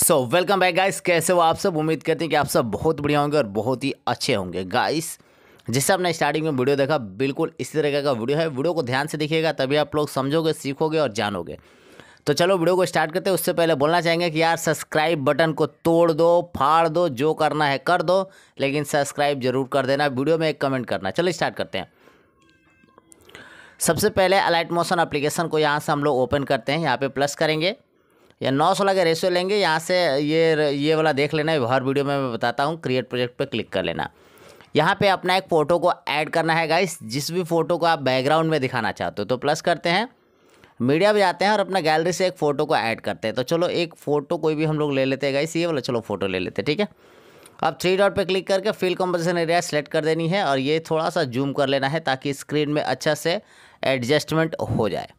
so welcome back guys कैसे हो आप सब उम्मीद करते हैं कि आप सब बहुत बढ़िया होंगे और बहुत ही अच्छे होंगे गाइस जैसे आपने स्टार्टिंग में वीडियो देखा बिल्कुल इसी तरह का वीडियो है वीडियो को ध्यान से देखिएगा तभी आप लोग समझोगे सीखोगे और जानोगे तो चलो वीडियो को स्टार्ट करते हैं उससे पहले बोलना चाहेंगे कि यार सब्सक्राइब बटन को तोड़ दो फाड़ दो जो करना है कर दो लेकिन सब्सक्राइब जरूर कर देना वीडियो में एक कमेंट करना चलो स्टार्ट करते हैं सबसे पहले अलाइट मोशन एप्लीकेशन को यहाँ से हम लोग ओपन करते हैं यहाँ पे प्लस करेंगे या नौ सोलह का रेशियो लेंगे यहाँ से ये ये वाला देख लेना हर वीडियो में मैं बताता हूँ क्रिएट प्रोजेक्ट पर क्लिक कर लेना यहाँ पे अपना एक फ़ोटो को ऐड करना है गाइस जिस भी फ़ोटो को आप बैकग्राउंड में दिखाना चाहते हो तो प्लस करते हैं मीडिया पे जाते हैं और अपना गैलरी से एक फ़ोटो को ऐड करते हैं तो चलो एक फ़ोटो कोई भी हम लोग ले लेते हैं गाइस ये वाला चलो फ़ोटो ले लेते हैं ठीक है अब थ्री डॉट पर क्लिक करके फिल कॉम्पोजिशन एरिया सेलेक्ट कर देनी है और ये थोड़ा सा जूम कर लेना है ताकि स्क्रीन में अच्छा से एडजस्टमेंट हो जाए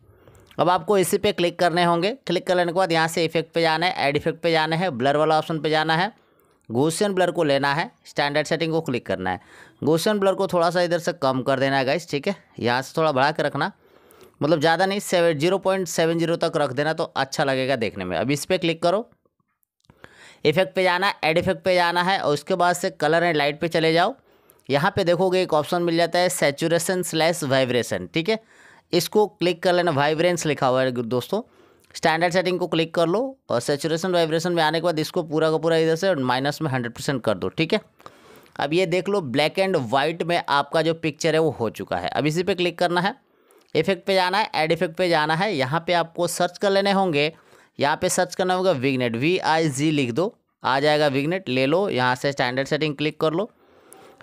अब आपको इसी पे क्लिक करने होंगे क्लिक करने के बाद यहाँ से इफेक्ट पे जाना है एड इफेक्ट पे जाना है ब्लर वाला ऑप्शन पे जाना है गोशन ब्लर को लेना है स्टैंडर्ड सेटिंग को क्लिक करना है गोशन ब्लर को थोड़ा सा इधर से कम कर देना है गाइस ठीक है यहाँ से थोड़ा बढ़ा के रखना मतलब ज़्यादा नहीं seven zero point seven zero तक रख देना तो अच्छा लगेगा देखने में अब इस पर क्लिक करो इफेक्ट पे जाना है एड इफेक्ट पे जाना है और उसके बाद से कलर एंड लाइट पे चले जाओ यहाँ पे देखोगे एक ऑप्शन मिल जाता है सेचुरेशन स्लैश वाइब्रेशन ठीक है इसको क्लिक कर लेना वाइब्रेंस लिखा हुआ है दोस्तों स्टैंडर्ड सेटिंग को क्लिक कर लो और सेचुरेशन वाइब्रेशन में आने के बाद इसको पूरा का पूरा इधर से माइनस में हंड्रेड परसेंट कर दो ठीक है अब ये देख लो ब्लैक एंड वाइट में आपका जो पिक्चर है वो हो चुका है अब इसी पे क्लिक करना है इफेक्ट पे जाना है एड इफेक्ट पे जाना है यहाँ पे आपको सर्च कर लेने होंगे यहाँ पे सर्च करना होगा विगनेट वी आई जी लिख दो आ जाएगा विगनेट ले लो यहाँ से स्टैंडर्ड सेटिंग क्लिक कर लो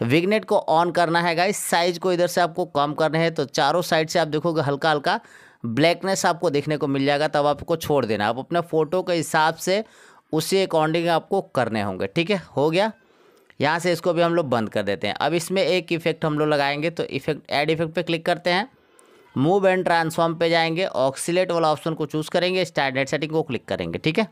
विग्नेट को ऑन करना है गाइस साइज को इधर से आपको कम करना है तो चारों साइड से आप देखोगे हल्का हल्का ब्लैकनेस आपको देखने को मिल जाएगा तब आपको छोड़ देना आप अपने फ़ोटो के हिसाब से उसी अकॉर्डिंग आपको करने होंगे ठीक है हो गया यहाँ से इसको भी हम लोग बंद कर देते हैं अब इसमें एक इफेक्ट हम लोग लगाएंगे तो इफेक्ट एड इफेक्ट पे क्लिक करते हैं मूव एंड ट्रांसफॉर्म पे जाएंगे ऑक्सीलेट वाला ऑप्शन को चूज़ करेंगे स्टैंडर्ड सेटिंग को क्लिक करेंगे ठीक है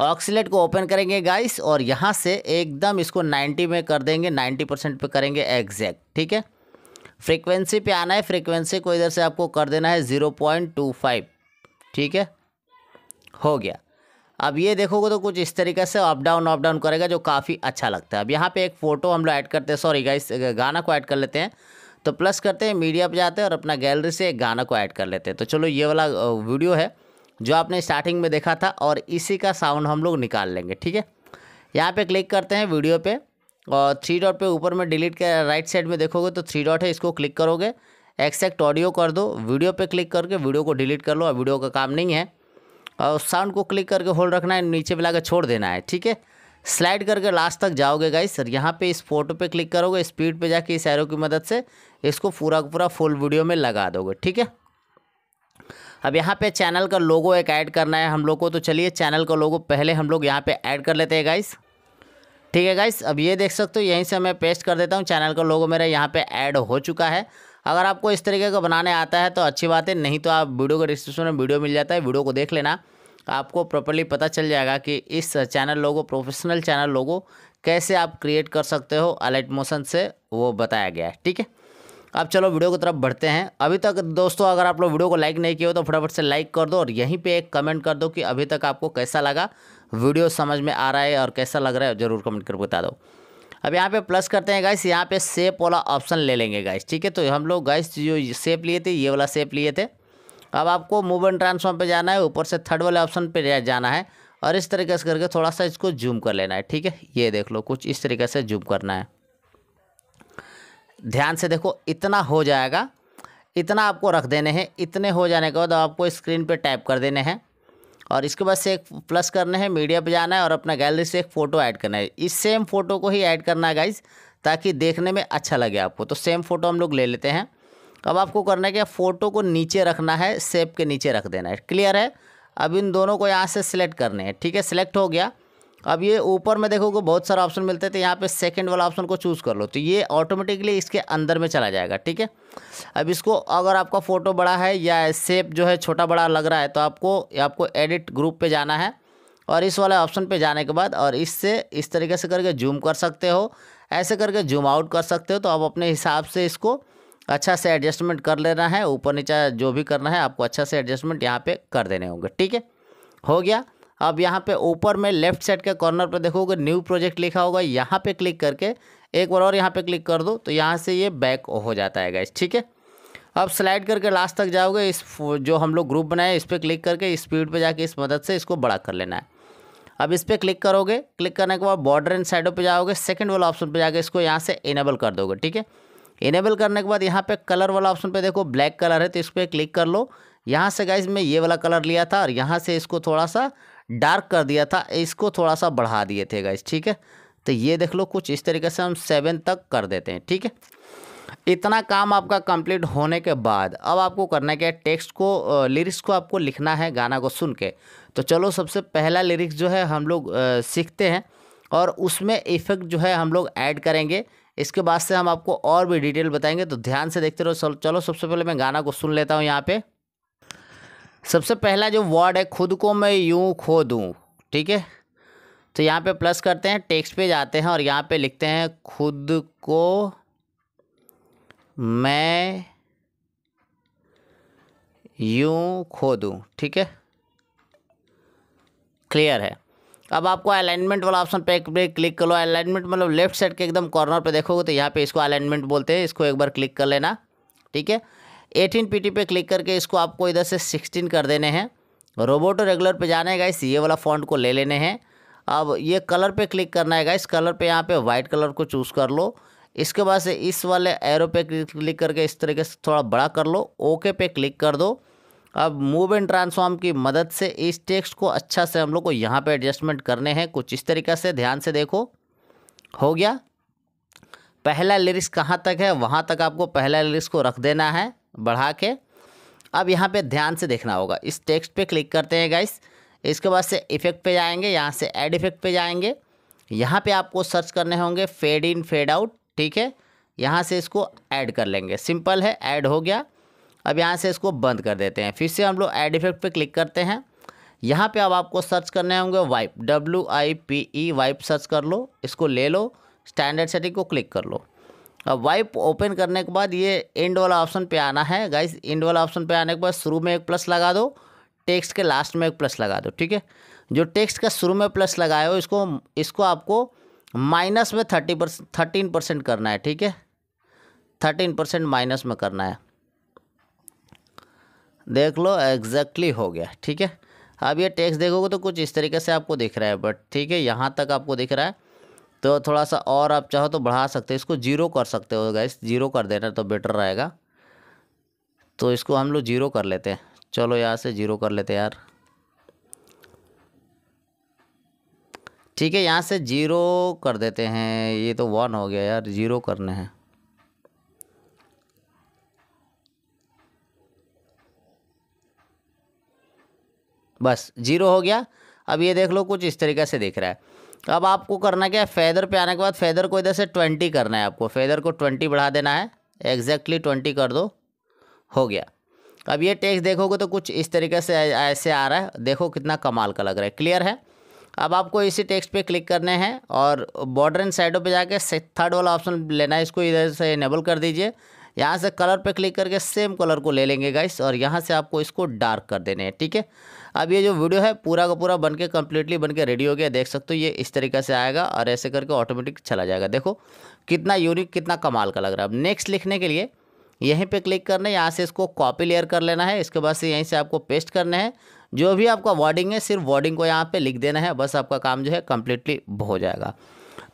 ऑक्सीलेट को ओपन करेंगे गाइस और यहाँ से एकदम इसको 90 में कर देंगे 90 परसेंट पर करेंगे एग्जैक्ट ठीक है फ्रीक्वेंसी पे आना है फ्रीक्वेंसी को इधर से आपको कर देना है ज़ीरो पॉइंट टू फाइव ठीक है हो गया अब ये देखोगे तो कुछ इस तरीके से अप डाउन अप डाउन करेगा जो काफ़ी अच्छा लगता है अब यहाँ पर एक फ़ोटो हम लोग ऐड करते हैं सॉरी गाइस गाना को ऐड कर लेते हैं तो प्लस करते हैं मीडिया पर जाते हैं और अपना गैलरी से एक गाना को ऐड कर लेते हैं तो चलो ये वाला वीडियो है जो आपने स्टार्टिंग में देखा था और इसी का साउंड हम लोग निकाल लेंगे ठीक है यहाँ पे क्लिक करते हैं वीडियो पे और थ्री डॉट पे ऊपर में डिलीट कर राइट साइड में देखोगे तो थ्री डॉट है इसको क्लिक करोगे एक्सेक्ट ऑडियो कर दो वीडियो पे क्लिक करके वीडियो को डिलीट कर लो और वीडियो का काम नहीं है और साउंड को क्लिक करके होल्ड रखना है नीचे में ला छोड़ देना है ठीक है स्लाइड करके लास्ट तक जाओगे गाई सर यहाँ पर इस फोटो पर क्लिक करोगे स्पीड पर जाके इस एरो की मदद से इसको पूरा पूरा फुल वीडियो में लगा दोगे ठीक है अब यहाँ पे चैनल का लोगो एक ऐड करना है हम लोग को तो चलिए चैनल का लोगो पहले हम लोग यहाँ पे ऐड कर लेते हैं गाइस ठीक है गाइस अब ये देख सकते हो यहीं से मैं पेस्ट कर देता हूँ चैनल का लोगो मेरा यहाँ पे ऐड हो चुका है अगर आपको इस तरीके का बनाने आता है तो अच्छी बात है नहीं तो आप वीडियो के डिस्क्रिप्शन में वीडियो मिल जाता है वीडियो को देख लेना आपको प्रॉपरली पता चल जाएगा कि इस channel logo professional channel logo कैसे आप क्रिएट कर सकते हो अलाइट मोशन से वो बताया गया है ठीक है अब चलो वीडियो की तरफ बढ़ते हैं अभी तक दोस्तों अगर आप लोग वीडियो को लाइक नहीं किए हो तो फटाफट से लाइक कर दो और यहीं पे एक कमेंट कर दो कि अभी तक आपको कैसा लगा वीडियो समझ में आ रहा है और कैसा लग रहा है जरूर कमेंट करके बता दो अब यहाँ पे प्लस करते हैं गाइस यहाँ पे सेप वाला ऑप्शन ले लेंगे गाइस ठीक है तो हम लोग गाइस जो सेप लिए थे ये वाला सेप लिए थे अब आपको मूव एंड ट्रांसफॉर्म पर जाना है ऊपर से थर्ड वाले ऑप्शन पर जाना है और इस तरीके से करके थोड़ा सा इसको जूम कर लेना है ठीक है ये देख लो कुछ इस तरीके से जूम करना है ध्यान से देखो इतना हो जाएगा इतना आपको रख देने हैं इतने हो जाने के बाद आपको स्क्रीन पे टाइप कर देने हैं और इसके बाद से एक प्लस करने हैं मीडिया पे जाना है और अपना गैलरी से एक फ़ोटो ऐड करना है इस सेम फ़ोटो को ही ऐड करना है गाइज ताकि देखने में अच्छा लगे आपको तो सेम फ़ोटो हम लोग ले लेते हैं अब आपको करना है कि फ़ोटो को नीचे रखना है सेप के नीचे रख देना है क्लियर है अब इन दोनों को यहाँ से सिलेक्ट करने हैं ठीक है सिलेक्ट हो गया अब ये ऊपर में देखोगे बहुत सारा ऑप्शन मिलते थे यहाँ पे सेकंड वाला ऑप्शन को चूज़ कर लो तो ये ऑटोमेटिकली इसके अंदर में चला जाएगा ठीक है अब इसको अगर आपका फ़ोटो बड़ा है या सेप जो है छोटा बड़ा लग रहा है तो आपको आपको एडिट ग्रुप पर जाना है और इस वाले ऑप्शन पर जाने के बाद और इससे इस तरीके से करके जूम कर सकते हो ऐसे करके जूम आउट कर सकते हो तो आप अपने हिसाब से इसको अच्छा से एडजस्टमेंट कर लेना है ऊपर नीचे जो भी करना है आपको अच्छा से एडजस्टमेंट यहाँ पे कर देने होंगे ठीक है हो गया अब यहाँ पे ऊपर में लेफ्ट साइड के कॉर्नर पर देखोगे न्यू प्रोजेक्ट लिखा होगा यहाँ पे क्लिक करके एक बार और यहाँ पे क्लिक कर दो तो यहाँ से ये बैक हो जाता है गैस ठीक है अब स्लाइड करके लास्ट तक जाओगे इस जो हम लोग ग्रुप बनाए इस पर क्लिक करके स्पीड पर जाके इस मदद से इसको बड़ा कर लेना है अब इस पर क्लिक करोगे क्लिक करने के बाद बॉर्डर एंड साइडों पर जाओगे सेकेंड वाला ऑप्शन पर जाके इसको यहाँ से इनेबल कर दोगे ठीक है इनेबल करने के बाद यहाँ पे कलर वाला ऑप्शन पे देखो ब्लैक कलर है तो इस पर क्लिक कर लो यहाँ से गाइज मैं ये वाला कलर लिया था और यहाँ से इसको थोड़ा सा डार्क कर दिया था इसको थोड़ा सा बढ़ा दिए थे गाइस ठीक है तो ये देख लो कुछ इस तरीके से हम सेवन तक कर देते हैं ठीक है इतना काम आपका कंप्लीट होने के बाद अब आपको करना क्या है टेक्स्ट को लिरिक्स को आपको लिखना है गाना को सुन के तो चलो सबसे पहला लिरिक्स जो है हम लोग सीखते हैं और उसमें इफ़ेक्ट जो है हम लोग ऐड करेंगे इसके बाद से हम आपको और भी डिटेल बताएंगे तो ध्यान से देखते रहो चलो सबसे पहले मैं गाना को सुन लेता हूँ यहाँ पर सबसे पहला जो वर्ड है खुद को मैं यूं खो दूँ ठीक है तो यहाँ पे प्लस करते हैं टेक्स्ट पे जाते हैं और यहाँ पे लिखते हैं खुद को मैं यूं खो दूँ ठीक है क्लियर है अब आपको अलाइनमेंट वाला ऑप्शन पे एक बार क्लिक कर लो अलाइनमेंट मतलब लेफ्ट साइड के एकदम कॉर्नर पे देखोगे तो यहाँ पे इसको अलाइनमेंट बोलते हैं इसको एक बार क्लिक कर लेना ठीक है एटीन पी पे क्लिक करके इसको आपको इधर से सिक्सटीन कर देने हैं रोबोटो रेगुलर पे जाना है गाइस ये वाला फॉन्ट को ले लेने हैं अब ये कलर पे क्लिक करना है गाइस कलर पे यहाँ पे वाइट कलर को चूज़ कर लो इसके बाद से इस वाले एरो पे क्लिक करके इस तरीके से थोड़ा बड़ा कर लो ओके पे क्लिक कर दो अब मूव एंड ट्रांसफॉर्म की मदद से इस टेक्स्ट को अच्छा से हम लोग को यहाँ पर एडजस्टमेंट करने हैं कुछ इस तरीके से ध्यान से देखो हो गया पहला लिरिक्स कहाँ तक है वहाँ तक आपको पहला लिरिक्स को रख देना है बढ़ा के अब यहाँ पे ध्यान से देखना होगा इस टेक्स्ट पे क्लिक करते हैं गाइस इसके बाद से इफेक्ट पे जाएंगे यहाँ से एड इफेक्ट पे जाएंगे यहाँ पे आपको सर्च करने होंगे फेड इन फेड आउट ठीक है यहाँ से इसको ऐड कर लेंगे सिंपल है ऐड हो गया अब यहाँ से इसको बंद कर देते हैं फिर से हम लोग ऐड इफेक्ट पर क्लिक करते हैं यहाँ पर अब आपको सर्च करने होंगे wipe W I P E wipe search कर लो इसको ले लो स्टैंडर्ड सेटिंग को क्लिक कर लो अब वाइप ओपन करने के बाद ये एंड वाला ऑप्शन पे आना है गाइस एंड वाला ऑप्शन पे आने के बाद शुरू में एक प्लस लगा दो टेक्स्ट के लास्ट में एक प्लस लगा दो ठीक है जो टेक्स्ट का शुरू में प्लस लगाए हो इसको इसको आपको माइनस में थर्टी परसेंट थर्टीन परसेंट करना है ठीक है थर्टीन परसेंट माइनस में करना है देख लो एग्जैक्टली हो गया ठीक है अब ये टेक्स्ट देखोगे तो कुछ इस तरीके से आपको दिख रहा है बट ठीक है यहाँ तक आपको दिख रहा है तो थोड़ा सा और आप चाहो तो बढ़ा सकते हो इसको जीरो कर सकते हो गैस जीरो कर देना तो बेटर रहेगा तो इसको हम लोग जीरो कर लेते हैं चलो यहाँ से जीरो कर लेते हैं यार ठीक है यहाँ से जीरो कर देते हैं ये तो वन हो गया यार जीरो करने हैं बस जीरो हो गया अब ये देख लो कुछ इस तरीके से दिख रहा है अब आपको करना क्या है फेदर पे आने के बाद फेदर को इधर से ट्वेंटी करना है आपको फेदर को ट्वेंटी बढ़ा देना है एग्जैक्टली ट्वेंटी कर दो हो गया अब ये टेक्स्ट देखोगे तो कुछ इस तरीके से ऐसे आ रहा है देखो कितना कमाल का लग रहा है क्लियर है अब आपको इसी टेक्स्ट पे क्लिक करने हैं और बॉर्डर इन साइडों पे जाके थर्ड वाला ऑप्शन लेना है इसको इधर से इनेबल कर दीजिए यहाँ से कलर पे क्लिक करके सेम कलर को ले लेंगे गाइस और यहाँ से आपको इसको डार्क कर देने हैं ठीक है अब ये जो वीडियो है पूरा का पूरा बन के कम्प्लीटली बन के रेडी हो गया देख सकते हो ये इस तरीके से आएगा और ऐसे करके ऑटोमेटिक चला जाएगा देखो कितना यूनिक कितना कमाल का लग रहा है अब नेक्स्ट लिखने के लिए यहीं पर क्लिक करना है यहाँ से इसको कॉपी लेयर कर लेना है इसके बाद से यहीं से आपको पेस्ट करना है जो भी आपका वर्डिंग है सिर्फ वर्डिंग को यहाँ पर लिख देना है बस आपका काम जो है कम्प्लीटली हो जाएगा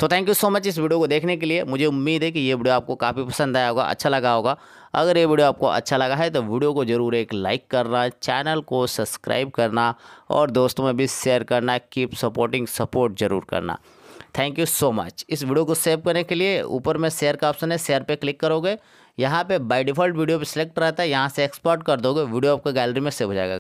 तो थैंक यू सो मच इस वीडियो को देखने के लिए मुझे उम्मीद है कि ये वीडियो आपको काफ़ी पसंद आया होगा अच्छा लगा होगा अगर ये वीडियो आपको अच्छा लगा है तो वीडियो को ज़रूर एक लाइक करना चैनल को सब्सक्राइब करना और दोस्तों में भी शेयर करना कीप सपोर्टिंग सपोर्ट ज़रूर करना थैंक यू सो मच इस वीडियो को सेव करने के लिए ऊपर में शेयर का ऑप्शन है शेयर पे क्लिक करोगे यहाँ पे बाय डिफ़ॉल्ट वीडियो पे सिलेक्ट रहता है यहाँ से एक्सपोर्ट कर दोगे वीडियो आपको गैलरी में सेव हो जाएगा